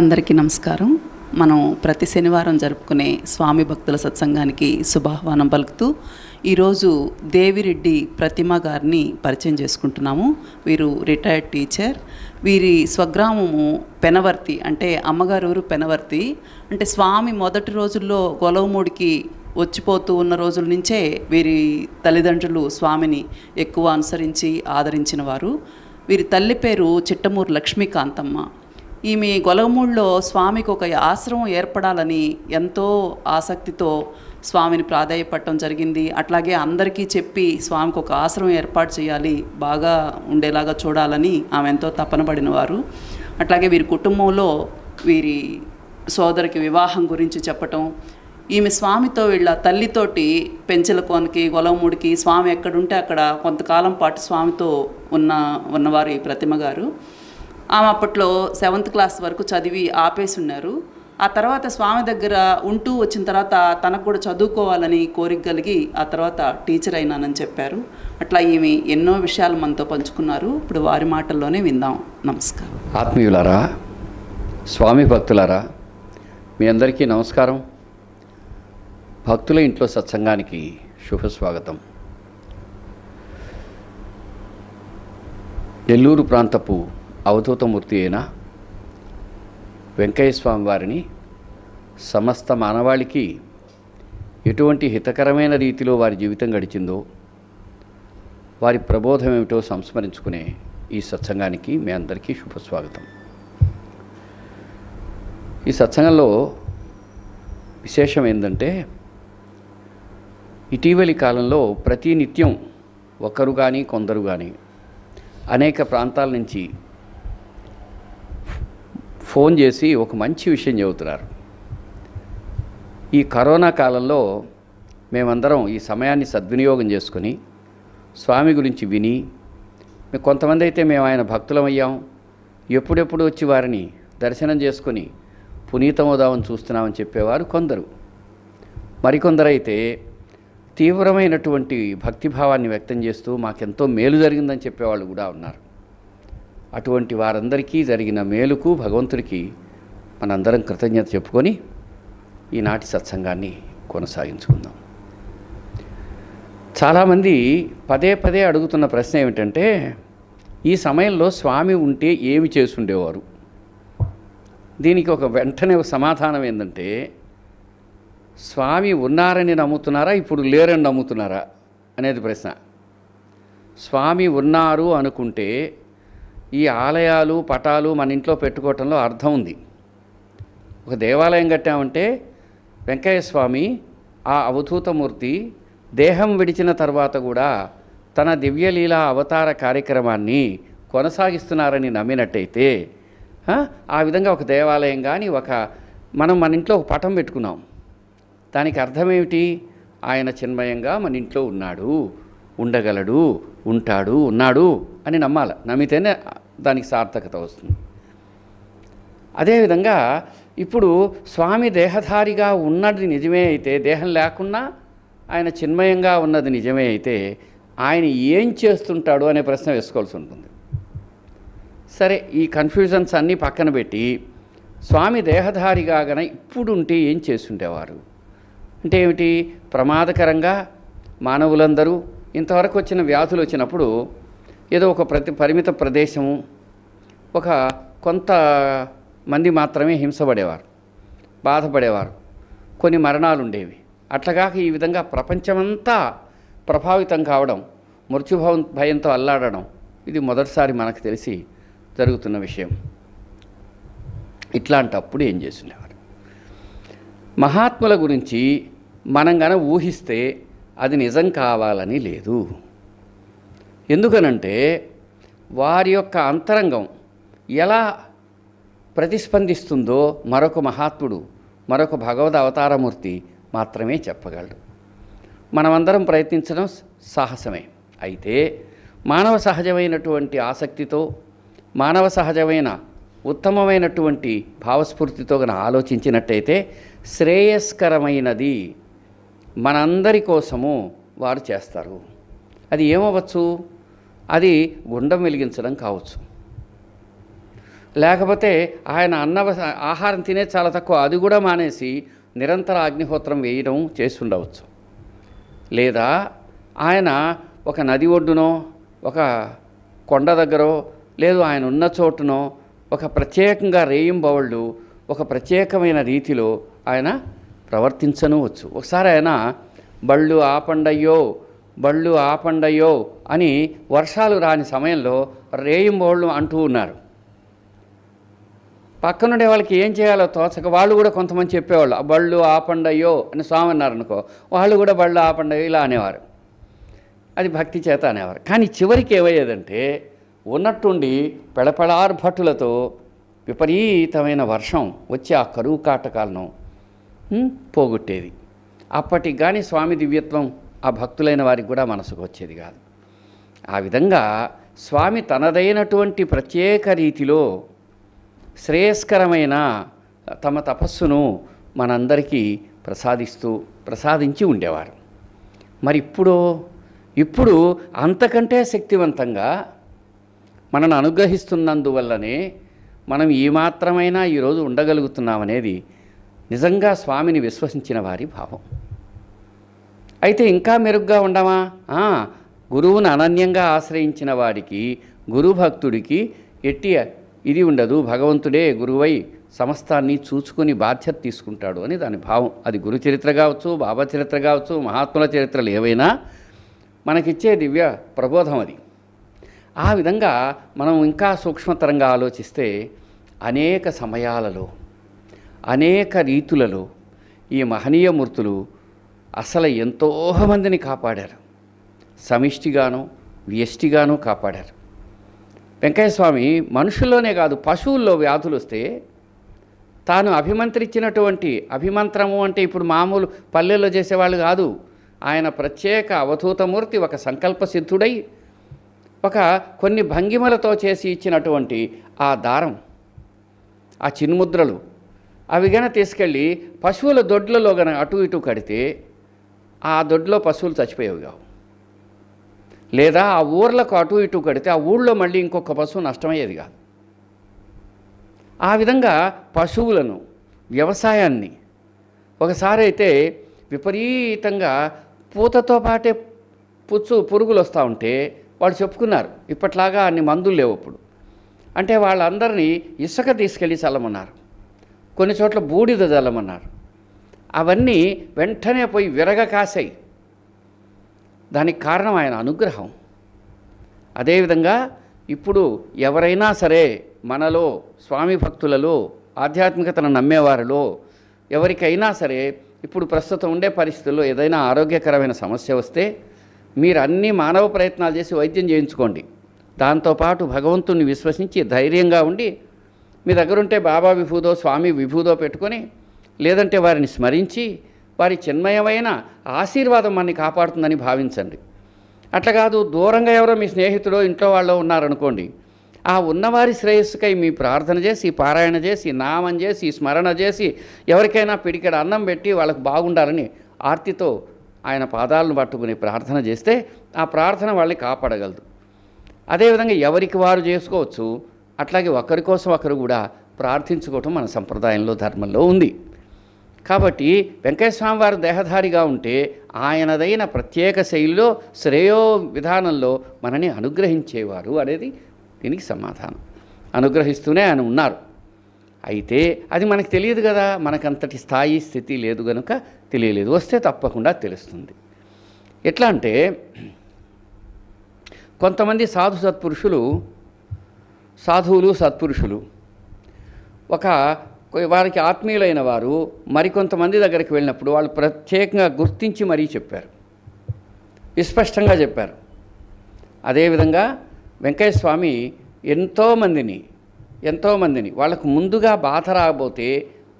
అందరికీ నమస్కారం మనం ప్రతి శనివారం జరుపుకునే స్వామి భక్తుల సత్సంగానికి శుభాహ్వానం పలుకుతూ ఈరోజు దేవిరెడ్డి ప్రతిమ గారిని పరిచయం చేసుకుంటున్నాము వీరు రిటైర్డ్ టీచర్ వీరి స్వగ్రామము పెనవర్తి అంటే అమ్మగారు ఊరు పెనవర్తి అంటే స్వామి మొదటి రోజుల్లో గొలవమూడికి వచ్చిపోతూ ఉన్న రోజుల నుంచే వీరి తల్లిదండ్రులు స్వామిని ఎక్కువ అనుసరించి ఆదరించిన వారు వీరి తల్లి పేరు చిట్టమూరు లక్ష్మీకాంతమ్మ ఈమె గొలగమూడిలో స్వామికి ఒక ఆశ్రమం ఏర్పడాలని ఎంతో ఆసక్తితో స్వామిని ప్రాధాయపడటం జరిగింది అట్లాగే అందరికీ చెప్పి స్వామికి ఒక ఆశ్రమం ఏర్పాటు చేయాలి బాగా ఉండేలాగా చూడాలని ఆమె ఎంతో తపన వారు అట్లాగే వీరి కుటుంబంలో వీరి సోదరికి వివాహం గురించి చెప్పటం ఈమె స్వామితో వీళ్ళ తల్లితోటి పెంచలకోనికి గొలవముడికి స్వామి ఎక్కడుంటే అక్కడ కొంతకాలం పాటు స్వామితో ఉన్న ఉన్నవారు ఈ ప్రతిమ గారు ఆమె అప్పట్లో సెవెంత్ క్లాస్ వరకు చదివి ఆపేసి ఉన్నారు ఆ తర్వాత స్వామి దగ్గర ఉంటూ వచ్చిన తర్వాత తనకు కూడా చదువుకోవాలని కోరిక కలిగి ఆ తర్వాత టీచర్ అయినానని చెప్పారు అట్లా ఈమె ఎన్నో విషయాలు మనతో పంచుకున్నారు ఇప్పుడు వారి మాటల్లోనే విందాం నమస్కారం ఆత్మీయులారా స్వామి భక్తులారా మీ అందరికీ నమస్కారం భక్తుల ఇంట్లో సత్సంగానికి శుభస్వాగతం ఎల్లూరు ప్రాంతపు అవధూతమూర్తి అయిన వెంకయ్యస్వామి వారిని సమస్త మానవాళికి ఎటువంటి హితకరమైన రీతిలో వారి జీవితం గడిచిందో వారి ప్రబోధం ఏమిటో సంస్మరించుకునే ఈ సత్సంగానికి మీ అందరికీ శుభస్వాగతం ఈ సత్సంగంలో విశేషం ఏంటంటే ఇటీవలి కాలంలో ప్రతి నిత్యం ఒకరు కానీ కొందరు కానీ అనేక ప్రాంతాల నుంచి ఫోన్ చేసి ఒక మంచి విషయం చెబుతున్నారు ఈ కరోనా కాలంలో మేమందరం ఈ సమయాన్ని సద్వినియోగం చేసుకుని స్వామి గురించి విని కొంతమంది అయితే మేము ఆయన భక్తులం అయ్యాం ఎప్పుడెప్పుడు వచ్చి వారిని దర్శనం చేసుకుని పునీతమోదామని చూస్తున్నామని చెప్పేవారు కొందరు మరికొందరైతే తీవ్రమైనటువంటి భక్తిభావాన్ని వ్యక్తం చేస్తూ మాకెంతో మేలు జరిగిందని చెప్పేవాళ్ళు కూడా ఉన్నారు అటువంటి వారందరికీ జరిగిన మేలుకు భగవంతుడికి మనందరం కృతజ్ఞత చెప్పుకొని ఈనాటి సత్సంగాన్ని కొనసాగించుకుందాం చాలామంది పదే పదే అడుగుతున్న ప్రశ్న ఏమిటంటే ఈ సమయంలో స్వామి ఉంటే ఏమి చేసుండేవారు దీనికి ఒక వెంటనే ఒక సమాధానం ఏంటంటే స్వామి ఉన్నారని నమ్ముతున్నారా ఇప్పుడు లేరని నమ్ముతున్నారా అనేది ప్రశ్న స్వామి ఉన్నారు అనుకుంటే ఈ ఆలయాలు పటాలు మన ఇంట్లో పెట్టుకోవటంలో అర్థం ఉంది ఒక దేవాలయం కట్టామంటే వెంకయ్య స్వామి ఆ అవధూతమూర్తి దేహం విడిచిన తర్వాత కూడా తన దివ్యలీల అవతార కార్యక్రమాన్ని కొనసాగిస్తున్నారని నమ్మినట్టయితే ఆ విధంగా ఒక దేవాలయం కానీ ఒక మనం మన ఇంట్లో ఒక పటం పెట్టుకున్నాం దానికి అర్థమేమిటి ఆయన చిన్మయంగా మన ఇంట్లో ఉన్నాడు ఉండగలడు ఉంటాడు ఉన్నాడు అని నమ్మాలి నమ్మితేనే దానికి సార్థకత వస్తుంది అదేవిధంగా ఇప్పుడు స్వామి దేహధారిగా ఉన్నది నిజమే అయితే దేహం లేకున్నా ఆయన చిన్మయంగా ఉన్నది నిజమే అయితే ఆయన ఏం చేస్తుంటాడు అనే ప్రశ్న వేసుకోవాల్సి ఉంటుంది సరే ఈ కన్ఫ్యూజన్స్ అన్నీ పక్కన పెట్టి స్వామి దేహధారిగా గన ఇప్పుడుంటే ఏం చేస్తుండేవారు అంటే ఏమిటి ప్రమాదకరంగా మానవులందరూ ఇంతవరకు వచ్చిన వ్యాధులు వచ్చినప్పుడు ఏదో ఒక ప్రతి పరిమిత ప్రదేశము ఒక కొంత మంది మాత్రమే హింసపడేవారు బాధపడేవారు కొన్ని మరణాలు ఉండేవి అట్లాగాక ఈ విధంగా ప్రపంచమంతా ప్రభావితం కావడం మృత్యుభవం భయంతో అల్లాడడం ఇది మొదటిసారి మనకు తెలిసి జరుగుతున్న విషయం ఇట్లాంటప్పుడు ఏం చేస్తుండేవారు మహాత్ముల గురించి మనం గన ఊహిస్తే అది నిజం కావాలని లేదు ఎందుకనంటే వారి యొక్క అంతరంగం ఎలా ప్రతిస్పందిస్తుందో మరొక మహాత్ముడు మరొక భగవద్ అవతారమూర్తి మాత్రమే చెప్పగలడు మనమందరం ప్రయత్నించడం సాహసమే అయితే మానవ సహజమైనటువంటి ఆసక్తితో మానవ సహజమైన ఉత్తమమైనటువంటి భావస్ఫూర్తితో గన ఆలోచించినట్టయితే శ్రేయస్కరమైనది మనందరి కోసము వారు చేస్తారు అది ఏమవచ్చు అది గుండం వెలిగించడం కావచ్చు లేకపోతే ఆయన అన్న ఆహారం తినే చాలా తక్కువ అది కూడా మానేసి నిరంతర అగ్నిహోత్రం వేయడం చేస్తుండవచ్చు లేదా ఆయన ఒక నది ఒడ్డునో ఒక కొండ దగ్గరో లేదు ఆయన ఉన్న చోటునో ఒక ప్రత్యేకంగా రేయింబవళ్ళు ఒక ప్రత్యేకమైన రీతిలో ఆయన ప్రవర్తించను వచ్చు ఒకసారి ఆయన బళ్ళు ఆపండయ్యో బళ్ళు ఆపండయో అని వర్షాలు రాని సమయంలో రేయింబోళ్ళు అంటూ ఉన్నారు పక్కనుండే వాళ్ళకి ఏం చేయాలో తోచక వాళ్ళు కూడా కొంతమంది చెప్పేవాళ్ళు బళ్ళు ఆపండయో అని స్వామి అన్నారు అనుకో వాళ్ళు కూడా బళ్ళు ఆపండయో ఇలా అనేవారు అది భక్తి చేత అనేవారు కానీ చివరికి ఏమయ్యేదంటే ఉన్నట్టుండి పెళపెళార్భటులతో విపరీతమైన వర్షం వచ్చి ఆ కరువు కాటకాలను పోగొట్టేది అప్పటికి కానీ స్వామి దివ్యత్వం ఆ భక్తులైన వారికి కూడా మనసుకు వచ్చేది కాదు ఆ విధంగా స్వామి తనదైనటువంటి ప్రత్యేక రీతిలో శ్రేయస్కరమైన తమ తపస్సును మనందరికీ ప్రసాదిస్తూ ప్రసాదించి ఉండేవారు మరి ఇప్పుడు ఇప్పుడు అంతకంటే శక్తివంతంగా మనను అనుగ్రహిస్తున్నందువల్లనే మనం ఈ ఈరోజు ఉండగలుగుతున్నామనేది నిజంగా స్వామిని విశ్వసించిన వారి భావం అయితే ఇంకా మెరుగ్గా ఉండవా గురువును అనన్యంగా ఆశ్రయించిన వాడికి గురుభక్తుడికి ఎట్టి ఇది ఉండదు భగవంతుడే గురువై సమస్తాన్ని చూచుకొని బాధ్యత తీసుకుంటాడు అని దాని భావం అది గురు చరిత్ర కావచ్చు బాబా చరిత్ర కావచ్చు మహాత్ముల చరిత్రలు ఏవైనా మనకిచ్చే దివ్య ప్రబోధం అది ఆ విధంగా మనం ఇంకా సూక్ష్మతరంగా ఆలోచిస్తే అనేక సమయాలలో అనేక రీతులలో ఈ మహనీయమూర్తులు అసలు ఎంతో మందిని కాపాడారు సమిష్టిగాను వ్యష్టిగాను కాపాడారు వెంకయ్యస్వామి మనుషుల్లోనే కాదు పశువుల్లో వ్యాధులు వస్తే తాను అభిమంత్రించినటువంటి అభిమంత్రము అంటే ఇప్పుడు మామూలు పల్లెల్లో చేసేవాళ్ళు కాదు ఆయన ప్రత్యేక అవధూతమూర్తి ఒక సంకల్పసిద్ధుడై ఒక కొన్ని భంగిమలతో చేసి ఇచ్చినటువంటి ఆ దారం ఆ చిన్ముద్రలు అవి గన తీసుకెళ్ళి పశువుల దొడ్లలో గన అటు ఇటు కడితే ఆ దొడ్లో పశువులు చచ్చిపోయేవిగా కావు లేదా ఆ ఊర్లకు అటు ఇటు కడితే ఆ ఊళ్ళో మళ్ళీ ఇంకొక పశువు నష్టమయ్యేది కాదు ఆ విధంగా పశువులను వ్యవసాయాన్ని ఒకసారి అయితే విపరీతంగా పూతతో పాటే పుచ్చు పురుగులు వస్తూ ఉంటే వాళ్ళు చెప్పుకున్నారు ఇప్పట్లాగా అన్ని మందులు లేవు అప్పుడు అంటే వాళ్ళందరినీ ఇసుక తీసుకెళ్ళి చల్లమన్నారు కొన్ని చోట్ల బూడిద చల్లమన్నారు అవన్నీ వెంటనే పోయి విరగ కాశాయి దానికి కారణం ఆయన అనుగ్రహం అదేవిధంగా ఇప్పుడు ఎవరైనా సరే మనలో స్వామి భక్తులలో ఆధ్యాత్మికతను నమ్మేవారిలో ఎవరికైనా సరే ఇప్పుడు ప్రస్తుతం ఉండే పరిస్థితుల్లో ఏదైనా ఆరోగ్యకరమైన సమస్య వస్తే మీరు అన్ని మానవ ప్రయత్నాలు చేసి వైద్యం చేయించుకోండి దాంతోపాటు భగవంతుణ్ణి విశ్వసించి ధైర్యంగా ఉండి మీ దగ్గరుంటే బాబా విభూదో స్వామి విభూదో పెట్టుకొని లేదంటే వారిని స్మరించి వారి చిన్మయమైన ఆశీర్వాదం మనని కాపాడుతుందని భావించండి అట్లా కాదు దూరంగా ఎవరో మీ స్నేహితుడు ఇంట్లో వాళ్ళు ఉన్నారనుకోండి ఆ ఉన్నవారి శ్రేయస్సుకై మీ ప్రార్థన చేసి పారాయణ చేసి నామం చేసి స్మరణ చేసి ఎవరికైనా పిడికెడ అన్నం పెట్టి వాళ్ళకు బాగుండాలని ఆర్తితో ఆయన పాదాలను పట్టుకుని ప్రార్థన చేస్తే ఆ ప్రార్థన వాళ్ళని కాపాడగలదు అదేవిధంగా ఎవరికి వారు చేసుకోవచ్చు అట్లాగే ఒకరి కోసం ఒకరు కూడా ప్రార్థించుకోవటం మన సంప్రదాయంలో ధర్మంలో ఉంది కాబట్టి వారు దేహధారిగా ఉంటే ఆయనదైన ప్రత్యేక శైలిలో శ్రేయో విధానంలో మనని అనుగ్రహించేవారు అనేది దీనికి సమాధానం అనుగ్రహిస్తూనే ఆయన ఉన్నారు అయితే అది మనకు తెలియదు కదా మనకంతటి స్థాయి స్థితి లేదు కనుక తెలియలేదు వస్తే తప్పకుండా తెలుస్తుంది ఎట్లా అంటే కొంతమంది సాధు సత్పురుషులు సాధువులు సత్పురుషులు ఒక వారికి ఆత్మీయులైన వారు మరికొంతమంది దగ్గరికి వెళ్ళినప్పుడు వాళ్ళు ప్రత్యేకంగా గుర్తించి మరీ చెప్పారు విస్పష్టంగా చెప్పారు అదేవిధంగా వెంకయ్య స్వామి ఎంతోమందిని ఎంతోమందిని వాళ్ళకు ముందుగా బాధ రాకపోతే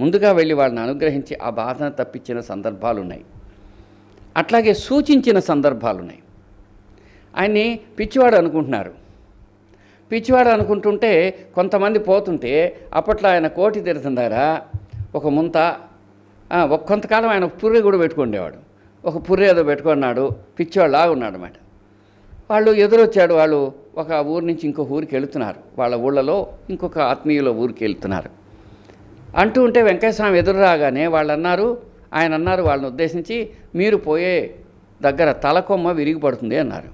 ముందుగా వెళ్ళి వాళ్ళని అనుగ్రహించి ఆ బాధను తప్పించిన సందర్భాలు ఉన్నాయి అట్లాగే సూచించిన సందర్భాలున్నాయి ఆయన్ని పిచ్చివాడు అనుకుంటున్నారు పిచ్చివాడు అనుకుంటుంటే కొంతమంది పోతుంటే అప్పట్లో ఆయన కోటి తీర్థం దగ్గర ఒక ముంత ఒక కొంతకాలం ఆయన పుర్రె కూడా పెట్టుకుండేవాడు ఒక పుర్రె ఏదో పెట్టుకున్నాడు పిచ్చివాడు లాగున్నాడు అనమాట వాళ్ళు ఎదురొచ్చాడు వాళ్ళు ఒక ఊరి నుంచి ఇంకో ఊరికి వెళుతున్నారు వాళ్ళ ఊళ్ళలో ఇంకొక ఆత్మీయుల ఊరికి వెళుతున్నారు అంటూ ఉంటే వెంకటస్వామి ఎదురు రాగానే వాళ్ళు అన్నారు ఆయన అన్నారు వాళ్ళని ఉద్దేశించి మీరు పోయే దగ్గర తలకొమ్మ విరిగిపడుతుంది అన్నారు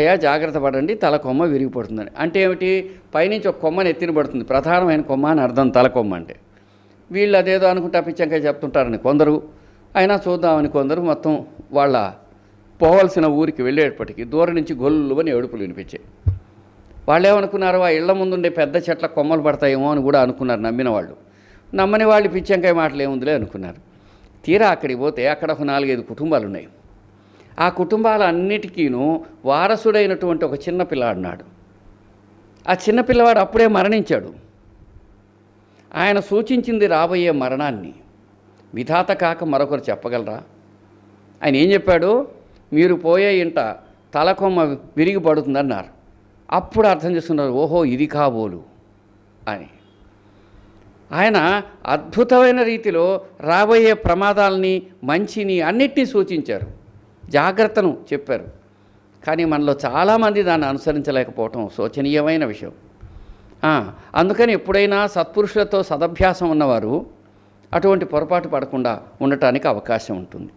అయ్యా జాగ్రత్త పడండి తల కొమ్మ విరిగిపోతుందని అంటే ఏమిటి పైనుంచి ఒక కొమ్మని ఎత్తిన పడుతుంది ప్రధానమైన కొమ్మ అని అర్థం తల కొమ్మ అంటే వీళ్ళు అదేదో అనుకుంటా పిచ్చంకాయ చెప్తుంటారని కొందరు అయినా చూద్దామని కొందరు మొత్తం వాళ్ళ పోవలసిన ఊరికి వెళ్ళేటప్పటికి దూరం నుంచి గొల్లు అని ఏడుపులు వినిపించాయి వాళ్ళు ఏమనుకున్నారు ఆ ఇళ్ల ముందుండే పెద్ద చెట్ల కొమ్మలు పడతాయేమో అని కూడా అనుకున్నారు నమ్మిన వాళ్ళు నమ్మని వాళ్ళు పిచ్చంకాయ మాటలు ఏముందిలే అనుకున్నారు తీరా అక్కడికి పోతే అక్కడ ఒక నాలుగైదు కుటుంబాలు ఉన్నాయి ఆ కుటుంబాలన్నిటికీను వారసుడైనటువంటి ఒక చిన్న పిల్లాడున్నాడు ఆ చిన్న పిల్లవాడు అప్పుడే మరణించాడు ఆయన సూచించింది రాబోయే మరణాన్ని విధాత కాక మరొకరు చెప్పగలరా ఆయన ఏం చెప్పాడు మీరు పోయే ఇంట తలకొమ్మ విరిగి పడుతుందన్నారు అప్పుడు అర్థం చేస్తున్నారు ఓహో ఇది కాబోలు అని ఆయన అద్భుతమైన రీతిలో రాబోయే ప్రమాదాలని మంచిని అన్నిటినీ సూచించారు జాగ్రత్తను చెప్పారు కానీ మనలో చాలామంది దాన్ని అనుసరించలేకపోవటం శోచనీయమైన విషయం అందుకని ఎప్పుడైనా సత్పురుషులతో సదభ్యాసం ఉన్నవారు అటువంటి పొరపాటు పడకుండా ఉండటానికి అవకాశం ఉంటుంది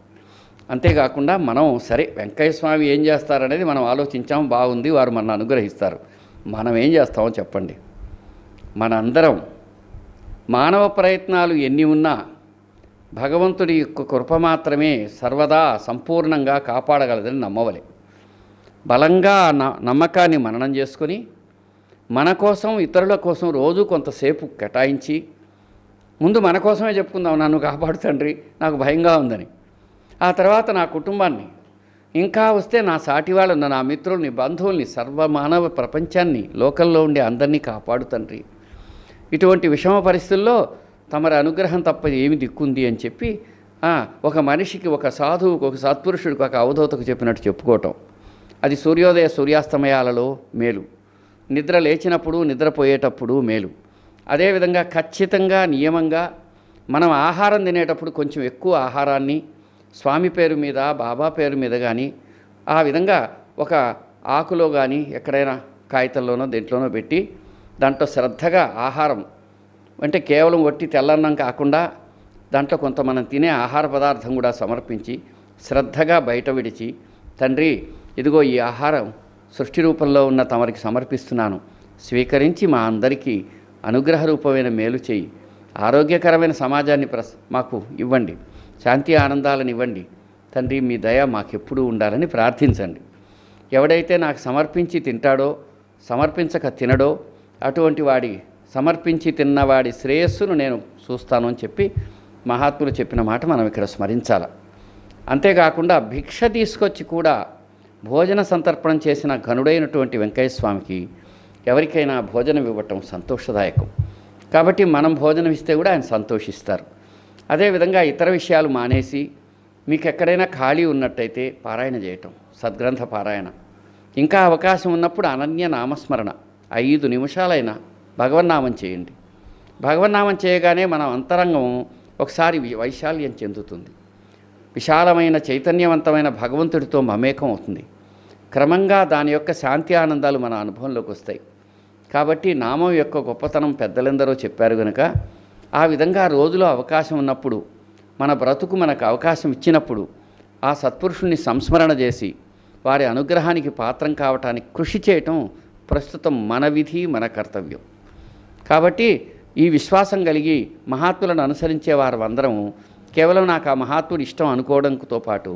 అంతేకాకుండా మనం సరే వెంకయ్య స్వామి ఏం చేస్తారనేది మనం ఆలోచించాం బాగుంది వారు మనల్ని అనుగ్రహిస్తారు మనం ఏం చేస్తామో చెప్పండి మనందరం మానవ ప్రయత్నాలు ఎన్ని ఉన్నా భగవంతుడి యొక్క కృప మాత్రమే సర్వదా సంపూర్ణంగా కాపాడగలదని నమ్మవలే బలంగా నమ్మకాన్ని మననం చేసుకొని మన కోసం ఇతరుల కోసం రోజు కొంతసేపు కేటాయించి ముందు మన కోసమే చెప్పుకుందాం నన్ను కాపాడుతండ్రి నాకు భయంగా ఉందని ఆ తర్వాత నా కుటుంబాన్ని ఇంకా వస్తే నా సాటి వాళ్ళని నా మిత్రుల్ని బంధువుల్ని సర్వమానవ ప్రపంచాన్ని లోకల్లో ఉండే అందరినీ కాపాడుతండ్రి ఇటువంటి విషమ పరిస్థితుల్లో తమరి అనుగ్రహం తప్ప ఏమి దిక్కుంది అని చెప్పి ఒక మనిషికి ఒక సాధువుకు ఒక సత్పురుషుడికి ఒక అవధూతకు చెప్పినట్టు చెప్పుకోవటం అది సూర్యోదయ సూర్యాస్తమయాలలో మేలు నిద్ర లేచినప్పుడు నిద్రపోయేటప్పుడు మేలు అదేవిధంగా ఖచ్చితంగా నియమంగా మనం ఆహారం తినేటప్పుడు కొంచెం ఎక్కువ ఆహారాన్ని స్వామి పేరు మీద బాబా పేరు మీద కానీ ఆ విధంగా ఒక ఆకులో కానీ ఎక్కడైనా కాగితంలోనో దేంట్లోనో పెట్టి దాంట్లో శ్రద్ధగా ఆహారం అంటే కేవలం వట్టి తెల్లన్నం కాకుండా దాంట్లో కొంత మనం తినే ఆహార పదార్థం కూడా సమర్పించి శ్రద్ధగా బయట విడిచి తండ్రి ఇదిగో ఈ ఆహారం సృష్టి రూపంలో ఉన్న తమరికి సమర్పిస్తున్నాను స్వీకరించి మా అందరికీ అనుగ్రహ రూపమైన మేలు చేయి ఆరోగ్యకరమైన సమాజాన్ని ప్రస్ మాకు ఇవ్వండి శాంతి ఆనందాలను ఇవ్వండి తండ్రి మీ దయ మాకెప్పుడూ ఉండాలని ప్రార్థించండి ఎవడైతే నాకు సమర్పించి తింటాడో సమర్పించక తినడో అటువంటి వాడి సమర్పించి తిన్నవాడి శ్రేయస్సును నేను చూస్తాను అని చెప్పి మహాత్ములు చెప్పిన మాట మనం ఇక్కడ స్మరించాలి అంతేకాకుండా భిక్ష తీసుకొచ్చి కూడా భోజన సంతర్పణం చేసిన ఘనుడైనటువంటి వెంకయ్యస్వామికి స్వామికి ఎవరికైనా భోజనం ఇవ్వటం సంతోషదాయకం కాబట్టి మనం భోజనం ఇస్తే కూడా ఆయన సంతోషిస్తారు అదేవిధంగా ఇతర విషయాలు మానేసి మీకు ఎక్కడైనా ఖాళీ ఉన్నట్టయితే పారాయణ చేయటం సద్గ్రంథ పారాయణ ఇంకా అవకాశం ఉన్నప్పుడు అనన్య నామస్మరణ ఐదు నిమిషాలైనా భగవన్నామం చేయండి భగవన్నామం చేయగానే మన అంతరంగం ఒకసారి వైశాల్యం చెందుతుంది విశాలమైన చైతన్యవంతమైన భగవంతుడితో మమేకం అవుతుంది క్రమంగా దాని యొక్క శాంతి ఆనందాలు మన అనుభవంలోకి వస్తాయి కాబట్టి నామం యొక్క గొప్పతనం పెద్దలందరూ చెప్పారు కనుక ఆ విధంగా రోజులో అవకాశం ఉన్నప్పుడు మన బ్రతుకు మనకు అవకాశం ఇచ్చినప్పుడు ఆ సత్పురుషుణ్ణి సంస్మరణ చేసి వారి అనుగ్రహానికి పాత్రం కావటానికి కృషి చేయటం ప్రస్తుతం మన విధి మన కర్తవ్యం కాబట్టి ఈ విశ్వాసం కలిగి మహాత్ములను అనుసరించే వారు అందరం కేవలం నాకు ఆ మహాత్ముడు ఇష్టం అనుకోవడంతో పాటు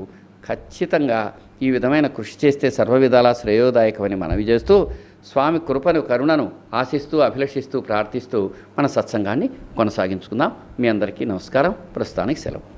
ఖచ్చితంగా ఈ విధమైన కృషి చేస్తే సర్వ విధాలా శ్రేయోదాయకమని మనవి చేస్తూ స్వామి కృపను కరుణను ఆశిస్తూ అభిలషిస్తూ ప్రార్థిస్తూ మన సత్సంగాన్ని కొనసాగించుకుందాం మీ అందరికీ నమస్కారం ప్రస్తుతానికి సెలవు